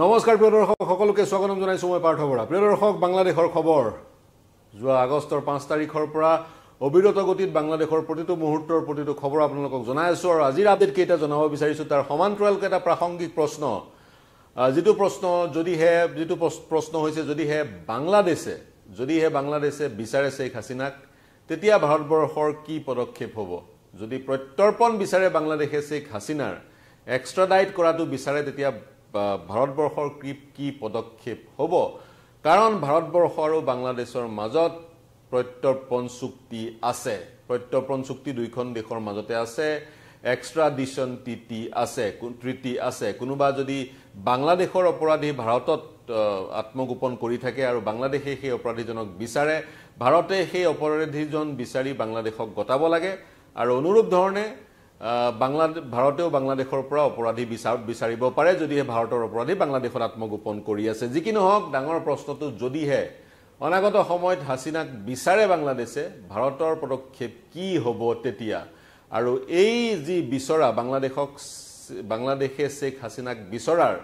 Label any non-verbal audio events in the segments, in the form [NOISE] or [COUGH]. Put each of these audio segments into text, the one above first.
নমস্কাৰ প্ৰিয় দৰ্শক সকলোকে স্বাগতম জনাইছোঁ মই পাৰ্থ বৰা প্ৰিয় দৰ্শক বাংলাদেশৰ খবৰ যোৱা আগষ্টৰ পাঁচ তাৰিখৰ পৰা অবিৰত গতিত বাংলাদেশৰ প্ৰতিটো মুহূৰ্তৰ প্ৰতিটো খবৰ আপোনালোকক জনাই আছোঁ আৰু আজিৰ আপডেট কেইটা জনাব বিচাৰিছোঁ তাৰ সমান্তৰালকৈ এটা প্ৰাসংগিক প্ৰশ্ন যিটো প্ৰশ্ন যদিহে যিটো প্ৰশ্ন হৈছে যদিহে বাংলাদেশে যদিহে বাংলাদেশে বিচাৰে শ্বেখ হাছিনাক তেতিয়া ভাৰতবৰ্ষৰ কি পদক্ষেপ হ'ব যদি প্ৰত্যৰ্পণ বিচাৰে বাংলাদেশে শ্বেখ হাছিনাৰ এক্সট্ৰাডাইট কৰাটো বিচাৰে তেতিয়া ভাৰতবৰ্ষৰ কৃপ কি পদক্ষেপ হ'ব কাৰণ ভাৰতবৰ্ষ আৰু বাংলাদেশৰ মাজত প্ৰত্যৰ্পণ চুক্তি আছে প্ৰত্যৰ্পণ চুক্তি দুয়োখন দেশৰ মাজতে আছে এক্সট্ৰা এক্সট্ৰাডিশ্যন টিটি আছে ত্ৰিটি আছে কোনোবা যদি বাংলাদেশৰ অপৰাধী ভাৰতত আত্মগোপন কৰি থাকে আৰু বাংলাদেশে সেই অপৰাধীজনক বিচাৰে ভাৰতে সেই অপৰাধীজন বিচাৰি বাংলাদেশক গতাব লাগে আৰু অনুৰূপ ধৰণে বাংলাদেশ ভাৰতেও বাংলাদেশৰ পৰা অপৰাধী বিচাৰ বিচাৰিব পাৰে যদিহে ভাৰতৰ অপৰাধী বাংলাদেশত আত্মগোপন কৰি আছে যি কি নহওক ডাঙৰ প্ৰশ্নটো যদিহে অনাগত সময়ত হাছিনাক বিচাৰে বাংলাদেশে ভাৰতৰ পদক্ষেপ কি হ'ব তেতিয়া আৰু এই যি বিচৰা বাংলাদেশক বাংলাদেশে শ্বেখ হাছিনাক বিচৰাৰ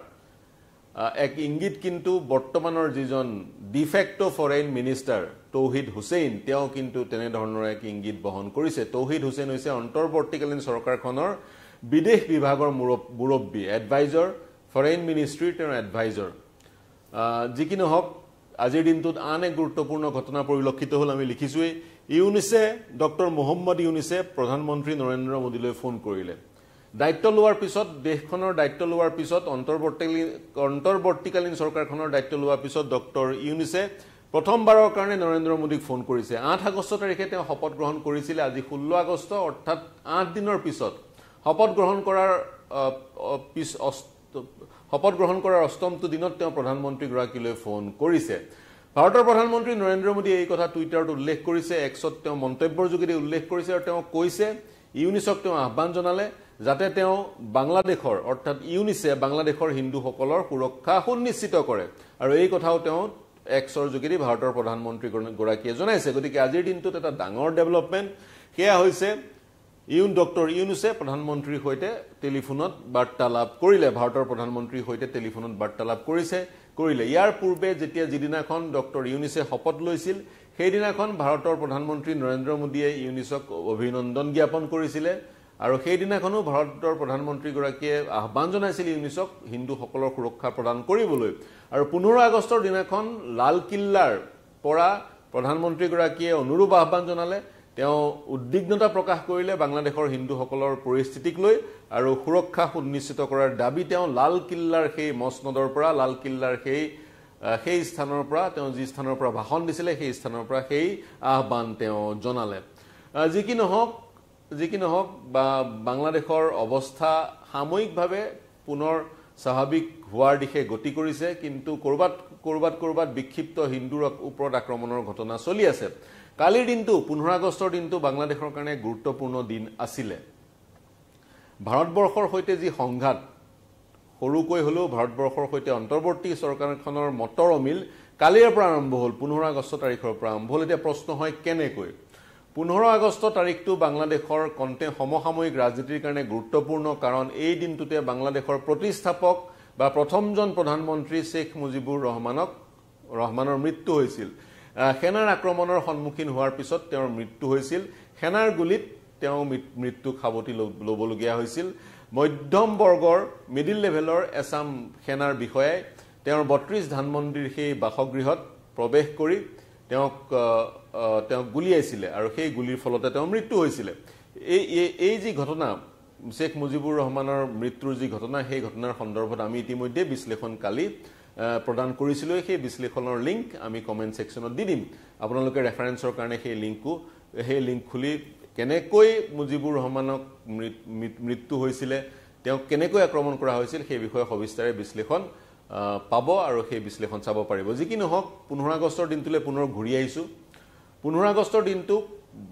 এক ইংগিত কিন্তু বৰ্তমানৰ যিজন de facto' foreign minister Touhid Hossain তেওঁ কিন্তু তেনেধৰণৰ এক ইংগিত বহন কৰিছে তৌহিদ হুছেইন হৈছে অন্তৰ্বৰ্তীকালীন চৰকাৰখনৰ বিদেশ বিভাগৰ মুৰব্বী এডভাইজৰ ফৰেইন মিনিষ্ট্ৰীৰ তেওঁৰ এডভাইজৰ যি কি নহওক আজিৰ দিনটোত আন এক গুৰুত্বপূৰ্ণ ঘটনা পৰিলক্ষিত হ'ল আমি লিখিছোৱেই ইউনিছে ডক্টৰ মহম্মদ ইউনিছে প্ৰধানমন্ত্ৰী নৰেন্দ্ৰ মোদীলৈ ফোন কৰিলে দায়িত্ব লোৱাৰ পিছত দেশখনৰ দায়িত্ব লোৱাৰ পিছত অন্তৰ্বৰ্তী অন্তৰ্বৰ্তীকালীন চৰকাৰখনৰ দায়িত্ব লোৱাৰ পিছত ডক্টৰ ইউনিছে প্ৰথমবাৰৰ কাৰণে নৰেন্দ্ৰ মোদীক ফোন কৰিছে আঠ আগষ্ট তাৰিখে তেওঁ শপত গ্ৰহণ কৰিছিলে আজি ষোল্ল আগষ্ট অৰ্থাৎ আঠ দিনৰ পিছত শপত গ্ৰহণ কৰাৰ শপত গ্ৰহণ কৰাৰ অষ্টমটো দিনত তেওঁ প্ৰধানমন্ত্ৰীগৰাকীলৈ ফোন কৰিছে ভাৰতৰ প্ৰধানমন্ত্ৰী নৰেন্দ্ৰ মোদীয়ে এই কথা টুইটাৰত উল্লেখ কৰিছে এক্সত তেওঁ মন্তব্যৰ যোগেদি উল্লেখ কৰিছে আৰু তেওঁ কৈছে ইউনিছক তেওঁ আহ্বান জনালে যাতে তেওঁ বাংলাদেশৰ অৰ্থাৎ ইউনিচে বাংলাদেশৰ হিন্দুসকলৰ সুৰক্ষা সুনিশ্চিত কৰে আৰু এই কথাও তেওঁ এক্সৰ যোগেদি ভাৰতৰ প্ৰধানমন্ত্ৰীগৰাকীয়ে জনাইছে গতিকে আজিৰ দিনটোত এটা ডাঙৰ ডেভেলপমেণ্ট সেয়া হৈছে ইউন ডক্টৰ ইউনুচে প্ৰধানমন্ত্ৰীৰ সৈতে টেলিফোনত বাৰ্তালাপ কৰিলে ভাৰতৰ প্ৰধানমন্ত্ৰীৰ সৈতে টেলিফোনত বাৰ্তালাপ কৰিছে কৰিলে ইয়াৰ পূৰ্বে যেতিয়া যিদিনাখন ডক্টৰ ইউনিছে শপত লৈছিল সেইদিনাখন ভাৰতৰ প্ৰধানমন্ত্ৰী নৰেন্দ্ৰ মোদীয়ে ইউনিছক অভিনন্দন জ্ঞাপন কৰিছিলে আৰু সেইদিনাখনো ভাৰতৰ প্ৰধানমন্ত্ৰীগৰাকীয়ে আহ্বান জনাইছিল ইউনিচক হিন্দুসকলৰ সুৰক্ষা প্ৰদান কৰিবলৈ আৰু পোন্ধৰ আগষ্টৰ দিনাখন লালকিল্লাৰ পৰা প্ৰধানমন্ত্ৰীগৰাকীয়ে অনুৰূপ আহ্বান জনালে তেওঁ উদ্বিগ্নতা প্ৰকাশ কৰিলে বাংলাদেশৰ হিন্দুসকলৰ পৰিস্থিতিক লৈ আৰু সুৰক্ষা সুনিশ্চিত কৰাৰ দাবী তেওঁ লালকিল্লাৰ সেই মচনদৰ পৰা লালকিল্লাৰ সেই সেই স্থানৰ পৰা তেওঁ যি স্থানৰ পৰা ভাষণ দিছিলে সেই স্থানৰ পৰা সেই আহ্বান তেওঁ জনালে যি কি নহওক যি কি নহওক বা বাংলাদেশৰ অৱস্থা সাময়িকভাৱে পুনৰ স্বাভাৱিক হোৱাৰ দিশে গতি কৰিছে কিন্তু ক'ৰবাত ক'ৰবাত ক'ৰবাত বিক্ষিপ্ত হিন্দুৰ ওপৰত আক্ৰমণৰ ঘটনা চলি আছে কালিৰ দিনটো পোন্ধৰ আগষ্টৰ দিনটো বাংলাদেশৰ কাৰণে গুৰুত্বপূৰ্ণ দিন আছিলে ভাৰতবৰ্ষৰ সৈতে যি সংঘাত সৰুকৈ হ'লেও ভাৰতবৰ্ষৰ সৈতে অন্তৰ্বৰ্তী চৰকাৰখনৰ মতৰ অমিল কালিৰে পৰা আৰম্ভ হ'ল পোন্ধৰ আগষ্ট তাৰিখৰ পৰা আৰম্ভ হ'ল এতিয়া প্ৰশ্ন হয় কেনেকৈ পোন্ধৰ আগষ্ট তাৰিখটো বাংলাদেশৰ কণ্টে সমসাময়িক ৰাজনীতিৰ কাৰণে গুৰুত্বপূৰ্ণ কাৰণ এই দিনটোতে বাংলাদেশৰ প্ৰতিষ্ঠাপক বা প্ৰথমজন প্ৰধানমন্ত্ৰী শ্বেখ মুজিবুৰ ৰহমানক ৰহমানৰ মৃত্যু হৈছিল সেনাৰ আক্ৰমণৰ সন্মুখীন হোৱাৰ পিছত তেওঁৰ মৃত্যু হৈছিল সেনাৰ গুলীত তেওঁ মৃত্যু সাৱটি ল'বলগীয়া হৈছিল মধ্যম বৰ্গৰ মিডিল লেভেলৰ এছাম সেনাৰ বিষয়াই তেওঁৰ বত্ৰিছ ধানমন্দিৰ সেই বাসগৃহত প্ৰৱেশ কৰি তেওঁক তেওঁক গুলিয়াইছিলে আৰু সেই গুলীৰ ফলতে তেওঁ মৃত্যু হৈছিলে এই এই যি ঘটনা শ্বেখ মুজিবুৰ ৰহমানৰ মৃত্যুৰ যি ঘটনা সেই ঘটনাৰ সন্দৰ্ভত আমি ইতিমধ্যে বিশ্লেষণ কালি প্ৰদান কৰিছিলোঁ সেই বিশ্লেষণৰ লিংক আমি কমেণ্ট ছেকশ্যনত দি দিম আপোনালোকে ৰেফাৰেঞ্চৰ কাৰণে সেই লিংকটো সেই লিংক খুলি কেনেকৈ মুজিবুৰ ৰহমানক মৃত্যু হৈছিলে তেওঁক কেনেকৈ আক্ৰমণ কৰা হৈছিল সেই বিষয়ে সবিস্তাৰে বিশ্লেষণ পাব আৰু সেই বিশ্লেষণ চাব পাৰিব যি কি নহওক পোন্ধৰ আগষ্টৰ দিনটোলৈ পুনৰ ঘূৰি আহিছোঁ পোন্ধৰ আগষ্টৰ দিনটোক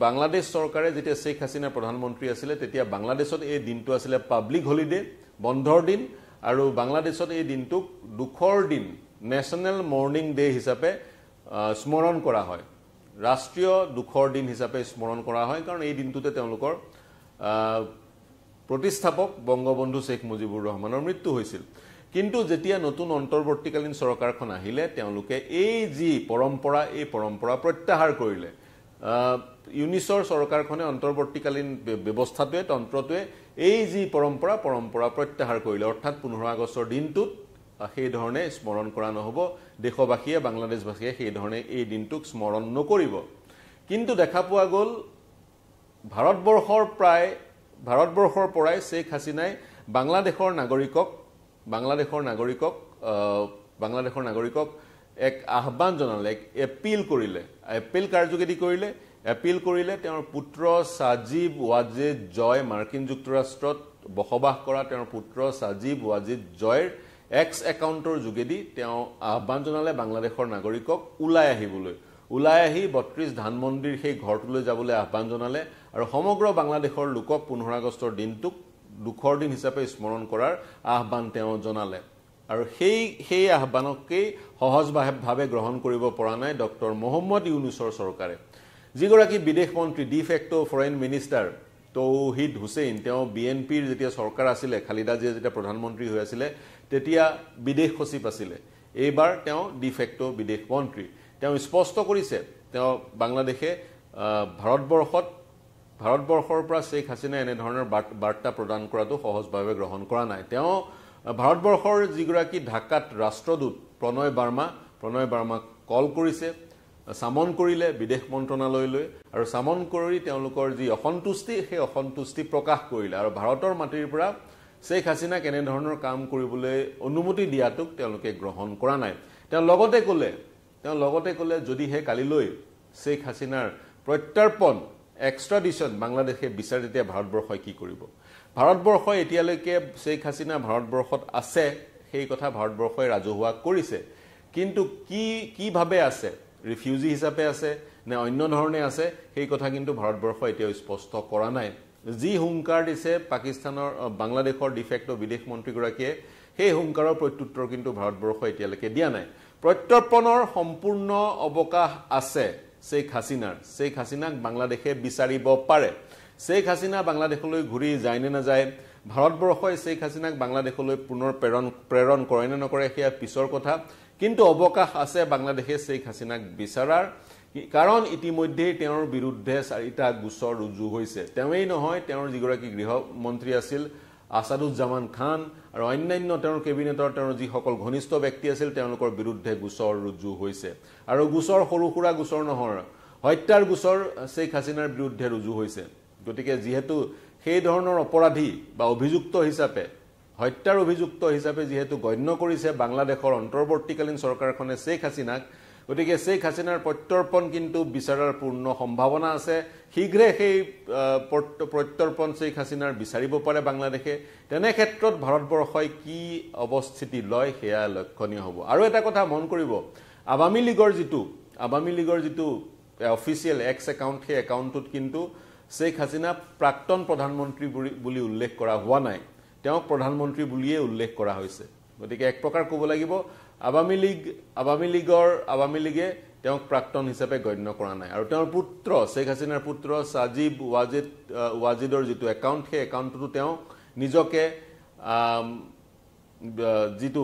বাংলাদেশ চৰকাৰে যেতিয়া শ্বেখ হাছিনা প্ৰধানমন্ত্ৰী আছিলে তেতিয়া বাংলাদেশত এই দিনটো আছিলে পাব্লিক হলিডে বন্ধৰ দিন আৰু বাংলাদেশত এই দিনটোক দুখৰ দিন নেশ্যনেল মৰ্ণিং ডে হিচাপে স্মৰণ কৰা হয় ৰাষ্ট্ৰীয় দুখৰ দিন হিচাপে স্মৰণ কৰা হয় কাৰণ এই দিনটোতে তেওঁলোকৰ প্ৰতিষ্ঠাপক বংগবন্ধু শ্বেখ মুজিবুৰ ৰহমানৰ মৃত্যু হৈছিল কিন্তু যেতিয়া নতুন অন্তৰ্বৰ্তীকালীন চৰকাৰখন আহিলে তেওঁলোকে এই যি পৰম্পৰা এই পৰম্পৰা প্ৰত্যাহাৰ কৰিলে ইউনিচৰ চৰকাৰখনে অন্তৰ্বৰ্তীকালীন ব্যৱস্থাটোৱে তন্ত্ৰটোৱে এই যি পৰম্পৰা পৰম্পৰা প্ৰত্যাহাৰ কৰিলে অৰ্থাৎ পোন্ধৰ আগষ্টৰ দিনটোত সেইধৰণে স্মৰণ কৰা নহ'ব দেশবাসীয়ে বাংলাদেশবাসীয়ে সেইধৰণে এই দিনটোক স্মৰণ নকৰিব কিন্তু দেখা পোৱা গ'ল ভাৰতবৰ্ষৰ প্ৰায় ভাৰতবৰ্ষৰ পৰাই শ্বেখ হাছিনাই বাংলাদেশৰ নাগৰিকক বাংলাদেশৰ নাগৰিকক বাংলাদেশৰ নাগৰিকক এক আহ্বান জনালে এক এপিল কৰিলে এপিল কাৰ যোগেদি কৰিলে এপিল কৰিলে তেওঁৰ পুত্ৰ সাজীৱ ৱাজিদ জয় মাৰ্কিন যুক্তৰাষ্ট্ৰত বসবাস কৰা তেওঁৰ পুত্ৰ সাজীৱ ৱাজিদ জয়ৰ এক্স একাউণ্টৰ যোগেদি তেওঁ আহ্বান জনালে বাংলাদেশৰ নাগৰিকক ওলাই আহিবলৈ ওলাই আহি বত্ৰিছ ধান মন্দিৰ সেই ঘৰটোলৈ যাবলৈ আহ্বান জনালে আৰু সমগ্ৰ বাংলাদেশৰ লোকক পোন্ধৰ আগষ্টৰ দিনটোক দুখৰ দিন হিচাপে স্মৰণ কৰাৰ আহ্বান তেওঁ জনালে আৰু সেই সেই আহ্বানকেই সহজভাৱে গ্ৰহণ কৰিব পৰা নাই ডক্টৰ মহম্মদ ইউনুছৰ চৰকাৰে যিগৰাকী বিদেশ মন্ত্ৰী de facto foreign minister Touhid Hossain তেওঁ বি এন পিৰ যেতিয়া চৰকাৰ আছিলে খালিদা জীয়ে যেতিয়া প্ৰধানমন্ত্ৰী হৈ আছিলে তেতিয়া বিদেশ সচিব আছিলে এইবাৰ তেওঁ ডি ফেক্টো বিদেশ মন্ত্ৰী তেওঁ স্পষ্ট কৰিছে তেওঁ বাংলাদেশে ভাৰতবৰ্ষত ভাৰতবৰ্ষৰ পৰা শ্বেখ হাছিনাই এনেধৰণৰ বাৰ্তা প্ৰদান কৰাটো সহজভাৱে গ্ৰহণ কৰা নাই তেওঁ ভাৰতবৰ্ষৰ যিগৰাকী ঢাকাত ৰাষ্ট্ৰদূত প্ৰণয় বাৰ্মা প্ৰণয় বাৰ্মাক কল কৰিছে চামন কৰিলে বিদেশ মন্ত্ৰণালয়লৈ আৰু চামন কৰি তেওঁলোকৰ যি অসন্তুষ্টি সেই অসন্তুষ্টি প্ৰকাশ কৰিলে আৰু ভাৰতৰ মাটিৰ পৰা শ্বেখ হাছিনাক এনেধৰণৰ কাম কৰিবলৈ অনুমতি দিয়াটোক তেওঁলোকে গ্ৰহণ কৰা নাই তেওঁ লগতে ক'লে তেওঁ লগতে ক'লে যদিহে কালিলৈ শ্বেখ হাছিনাৰ প্ৰত্যাৰ্পণ এক্সট্ৰা এক্সট্ৰাডিশ্যন বাংলাদেশে বিচাৰে তেতিয়া ভাৰতবৰ্ষই কি কৰিব ভাৰতবৰ্ষই এতিয়ালৈকে শ্বেখ হাছিনা ভাৰতবৰ্ষত আছে সেই কথা ভাৰতবৰ্ষই ৰাজহুৱা কৰিছে কিন্তু কি কিভাৱে আছে ৰিফিউজি হিচাপে আছে নে অন্য ধৰণে আছে সেই কথা কিন্তু ভাৰতবৰ্ষই এতিয়াও স্পষ্ট কৰা নাই যি হুংকাৰ দিছে পাকিস্তানৰ বাংলাদেশৰ ডিফেক্ট বিদেশ মন্ত্ৰীগৰাকীয়ে সেই হুংকাৰৰ প্ৰত্যুত্তৰ কিন্তু ভাৰতবৰ্ষই এতিয়ালৈকে দিয়া নাই প্ৰত্যৰ্পণৰ সম্পূৰ্ণ অৱকাশ আছে শ্বেখ হাছিনাৰ শ্বেখ হাছিনাক বাংলাদেশে বিচাৰিব পাৰে শ্বেখ হাছিনা বাংলাদেশলৈ ঘূৰি যায় নে নাযায় ভাৰতবৰ্ষই শ্বেখ হাছিনাক বাংলাদেশলৈ পুনৰ প্ৰেৰণ প্ৰেৰণ কৰে নে নকৰে সেয়া পিছৰ কথা কিন্তু অৱকাশ আছে বাংলাদেশে শ্বেখ হাছিনাক বিচাৰাৰ কাৰণ ইতিমধ্যেই তেওঁৰ বিৰুদ্ধে চাৰিটা গোচৰ ৰুজু হৈছে তেওঁৱেই নহয় তেওঁৰ যিগৰাকী গৃহমন্ত্ৰী আছিল আসাদুজ্জামান খান আৰু অন্যান্য তেওঁৰ কেবিনেটৰ তেওঁৰ যিসকল ঘনিষ্ঠ ব্যক্তি আছিল তেওঁলোকৰ বিৰুদ্ধে গোচৰ ৰুজু হৈছে আৰু গোচৰ সৰু সুৰা গোচৰ নহয় হত্যাৰ গোচৰ শেখ হাছিনাৰ বিৰুদ্ধে ৰুজু হৈছে গতিকে যিহেতু সেই ধৰণৰ অপৰাধী বা অভিযুক্ত হিচাপে হত্যাৰ অভিযুক্ত হিচাপে যিহেতু গণ্য কৰিছে বাংলাদেশৰ অন্তৰ্বৰ্তীকালীন চৰকাৰখনে শেখ হাছিনাক গতিকে শ্বেখ হাছিনাৰ প্ৰত্যৰ্পণ কিন্তু বিচাৰাৰ পূৰ্ণ সম্ভাৱনা আছে শীঘ্ৰে সেই প্ৰত্যৰ্পণ শ্বেখ হাছিনাৰ বিচাৰিব পাৰে বাংলাদেশে তেনে ক্ষেত্ৰত ভাৰতবৰ্ষই কি অৱস্থিতি লয় সেয়া লক্ষণীয় হ'ব আৰু এটা কথা মন কৰিব আৱামী লীগৰ যিটো আৱামী লীগৰ যিটো অফিচিয়েল এক্স একাউণ্ট সেই একাউণ্টটোত কিন্তু শ্বেখ হাসিনা প্ৰাক্তন প্ৰধানমন্ত্ৰী বুলি উল্লেখ কৰা হোৱা নাই তেওঁক প্ৰধানমন্ত্ৰী বুলিয়েই উল্লেখ কৰা হৈছে গতিকে এক প্ৰকাৰ ক'ব লাগিব আৱামী লীগ আৱামী লীগৰ আৱামী লীগে তেওঁক প্ৰাক্তন হিচাপে গণ্য কৰা নাই আৰু তেওঁৰ পুত্ৰ শ্বেখ হাছিনাৰ পুত্ৰ ছাজিব ৱাজিদ ৱাজিদৰ যিটো একাউণ্ট সেই একাউণ্টটো তেওঁ নিজকে যিটো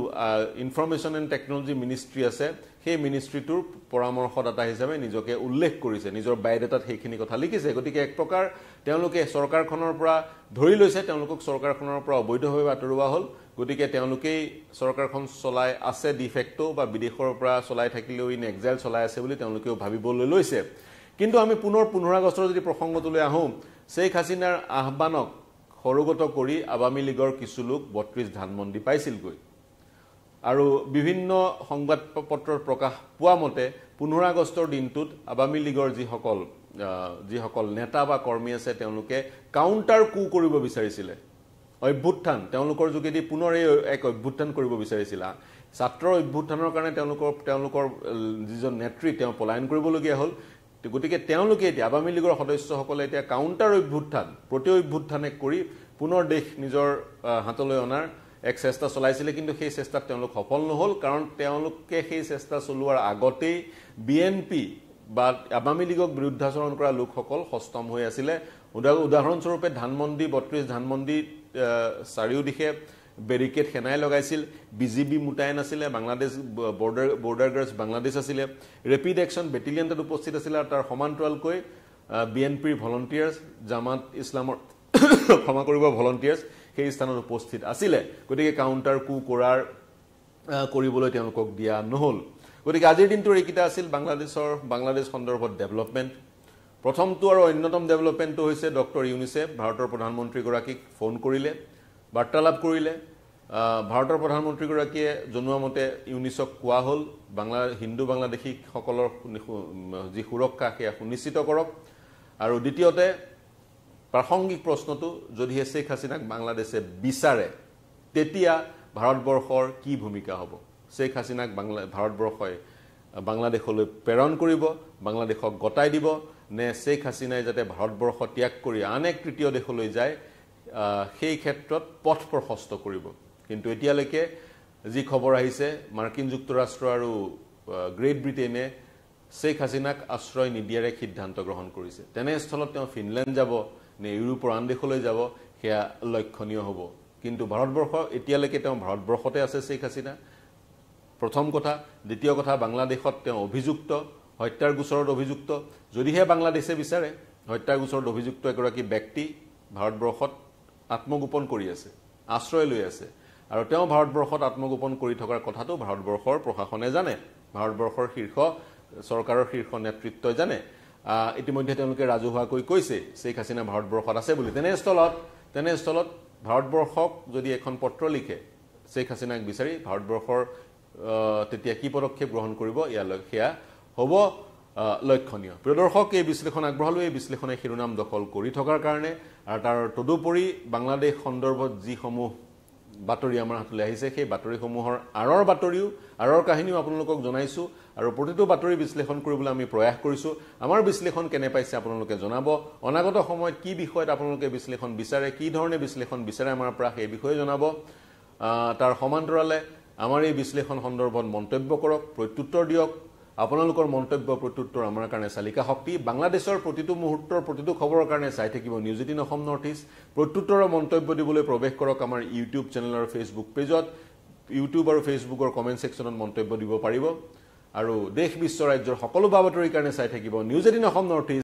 ইনফৰ্মেশ্যন এণ্ড টেকনলজি মিনিষ্ট্ৰী আছে সেই মিনিষ্ট্ৰীটোৰ পৰামৰ্শদাতা হিচাপে নিজকে উল্লেখ কৰিছে নিজৰ বায়'ডেটাত সেইখিনি কথা লিখিছে গতিকে এক প্ৰকাৰ তেওঁলোকে চৰকাৰখনৰ পৰা ধৰি লৈছে তেওঁলোকক চৰকাৰখনৰ পৰা অবৈধভাৱে আঁতৰোৱা হ'ল গতিকে তেওঁলোকেই চৰকাৰখন চলাই আছে ডিফেক্টো বা বিদেশৰ পৰা চলাই থাকিলেও ইন এক্সাইল চলাই আছে বুলি তেওঁলোকেও ভাবিবলৈ লৈছে কিন্তু আমি পুনৰ পোন্ধৰ আগষ্টৰ যদি প্ৰসংগটোলৈ আহোঁ শ্বেখ হাছিনাৰ আহ্বানক সৰুগত কৰি আৱামী লীগৰ কিছু লোক বত্ৰিছ ধানমণ্ডি পাইছিলগৈ আৰু বিভিন্ন সংবাদ পত্ৰৰ প্ৰকাশ পোৱা মতে পোন্ধৰ আগষ্টৰ দিনটোত আৱামী লীগৰ যিসকল যিসকল নেতা বা কৰ্মী আছে তেওঁলোকে কাউণ্টাৰ কু কৰিব বিচাৰিছিলে অভ্যুত্থান তেওঁলোকৰ যোগেদি পুনৰ এই এক অভ্যুত্থান কৰিব বিচাৰিছিলা ছাত্ৰৰ অভ্যুত্থানৰ কাৰণে তেওঁলোকৰ তেওঁলোকৰ যিজন নেত্ৰী তেওঁ পলায়ন কৰিবলগীয়া হ'ল গতিকে তেওঁলোকে এতিয়া আৱামী লীগৰ সদস্যসকলে এতিয়া কাউণ্টাৰ অভ্যুত্থান প্ৰতি অভ্যুত্থানে কৰি পুনৰ দেশ নিজৰ হাতলৈ অনাৰ এক চেষ্টা চলাইছিলে কিন্তু সেই চেষ্টাত তেওঁলোক সফল নহ'ল কাৰণ তেওঁলোকে সেই চেষ্টা চলোৱাৰ আগতেই বি এন পি বা আৱামী লীগক বিৰুদ্ধাচৰণ কৰা লোকসকল সষ্টম হৈ আছিলে উদাহৰণস্বৰূপে ধানমন্দি বত্ৰিছ ধানমন্দিৰ চাৰিওদিশে বেৰিকেড সেনাই লগাইছিল বি জি বি মোতায়েন আছিলে Bangladesh border border guards Bangladesh আছিলে ৰেপিড একশ্যন বেটেলিয়ন তাত উপস্থিত আছিলে আৰু তাৰ সমান্তৰালকৈ বি এন পিৰ ভলণ্টিয়াৰ্ছ জামাত ইছলামৰ [COUGHS] ক্ষমা কৰিব ভলণ্টিয়াৰ্ছ সেই স্থানত উপস্থিত আছিলে গতিকে কাউণ্টাৰ কু কৰাৰ কৰিবলৈ তেওঁলোকক দিয়া নহ'ল গতিকে আজিৰ দিনটোৰ এইকেইটা আছিল বাংলাদেশৰ বাংলাদেশ সন্দৰ্ভত ডেভেলপমেণ্ট প্ৰথমটো আৰু অন্যতম ডেভেলপমেণ্টটো হৈছে ডক্টৰ ইউনিচেফ ভাৰতৰ প্ৰধানমন্ত্ৰীগৰাকীক ফোন কৰিলে বাৰ্তালাপ কৰিলে ভাৰতৰ প্ৰধানমন্ত্ৰীগৰাকীয়ে জনোৱা মতে ইউনিচক কোৱা হ'ল বাংলা হিন্দু বাংলাদেশীসকলৰ যি সুৰক্ষা সেয়া সুনিশ্চিত কৰক আৰু দ্বিতীয়তে প্ৰাসংগিক প্ৰশ্নটো যদিহে শ্বেখ হাছিনাক বাংলাদেশে বিচাৰে তেতিয়া ভাৰতবৰ্ষৰ কি ভূমিকা হ'ব শ্বেখ হাছিনাক বাংলা ভাৰতবৰ্ষই বাংলাদেশলৈ প্ৰেৰণ কৰিব বাংলাদেশক গতাই দিব নে শ্বেখ হাছিনাই যাতে ভাৰতবৰ্ষ ত্যাগ কৰি আন এক তৃতীয় দেশলৈ যায় সেই ক্ষেত্ৰত পথ প্ৰশস্ত কৰিব কিন্তু এতিয়ালৈকে যি খবৰ আহিছে মাৰ্কিন যুক্তৰাষ্ট্ৰ আৰু গ্ৰেট ব্ৰিটেইনে শ্বেখ হাছিনাক আশ্ৰয় নিদিয়াৰে সিদ্ধান্ত গ্ৰহণ কৰিছে তেনেস্থলত তেওঁ ফিনলেণ্ড যাব নে ইউৰোপৰ আন দেশলৈ যাব সেয়া লক্ষণীয় হ'ব কিন্তু ভাৰতবৰ্ষ এতিয়ালৈকে তেওঁ ভাৰতবৰ্ষতে আছে শ্বেখ হাছিনা প্ৰথম কথা দ্বিতীয় কথা বাংলাদেশত তেওঁ অভিযুক্ত হত্যাৰ গোচৰত অভিযুক্ত যদিহে বাংলাদেশে বিচাৰে হত্যাৰ গোচৰত অভিযুক্ত এগৰাকী ব্যক্তি ভাৰতবৰ্ষত আত্মগোপন কৰি আছে আশ্ৰয় লৈ আছে আৰু তেওঁ ভাৰতবৰ্ষত আত্মগোপন কৰি থকাৰ কথাটো ভাৰতবৰ্ষৰ প্ৰশাসনে জানে ভাৰতবৰ্ষৰ শীৰ্ষ চৰকাৰৰ শীৰ্ষ নেতৃত্বই জানে ইতিমধ্যে তেওঁলোকে ৰাজহুৱাকৈ কৈছে শ্বেখ হাছিনা ভাৰতবৰ্ষত আছে বুলি তেনেস্থলত তেনেস্থলত ভাৰতবৰ্ষক যদি এখন পত্ৰ লিখে শ্বেখ হাছিনাক বিচাৰি ভাৰতবৰ্ষৰ তেতিয়া কি পদক্ষেপ গ্ৰহণ কৰিব ইয়ালৈ সেয়া হ'ব লক্ষণীয় প্ৰিয়দৰ্শক এই বিশ্লেষণ আগবঢ়ালো এই বিশ্লেষণে শিৰোনাম দখল কৰি থকাৰ কাৰণে আৰু তাৰ তদুপৰি বাংলাদেশ সন্দৰ্ভত যিসমূহ বাতৰি আমাৰ হাতলৈ আহিছে সেই বাতৰিসমূহৰ আঁৰৰ বাতৰিও আঁৰৰ কাহিনীও আপোনালোকক জনাইছোঁ আৰু প্ৰতিটো বাতৰি বিশ্লেষণ কৰিবলৈ আমি প্ৰয়াস কৰিছোঁ আমাৰ বিশ্লেষণ কেনে পাইছে আপোনালোকে জনাব অনাগত সময়ত কি বিষয়ত আপোনালোকে বিশ্লেষণ বিচাৰে কি ধৰণে বিশ্লেষণ বিচাৰে আমাৰ পৰা সেই বিষয়ে জনাব তাৰ সমান্তৰালে আমাৰ এই বিশ্লেষণ সন্দৰ্ভত মন্তব্য কৰক প্ৰত্যুত্তৰ দিয়ক আপোনালোকৰ মন্তব্য প্ৰত্যুত্তৰ আমাৰ কাৰণে চালিকা শক্তি বাংলাদেশৰ প্ৰতিটো মুহূৰ্তৰ প্ৰতিটো খবৰৰ কাৰণে চাই থাকিব news eighteen Assam north east প্ৰত্যুত্তৰৰ মন্তব্য দিবলৈ প্ৰৱেশ কৰক আমাৰ ইউটিউব চেনেল আৰু ফেচবুক পেজত ইউটিউব আৰু ফেচবুকৰ কমেণ্ট ছেকশ্যনত মন্তব্য দিব পাৰিব আৰু দেশ বিশ্ব ৰাজ্যৰ সকলো বাবতৰিৰ কাৰণে চাই থাকিব news eighteen Assam north east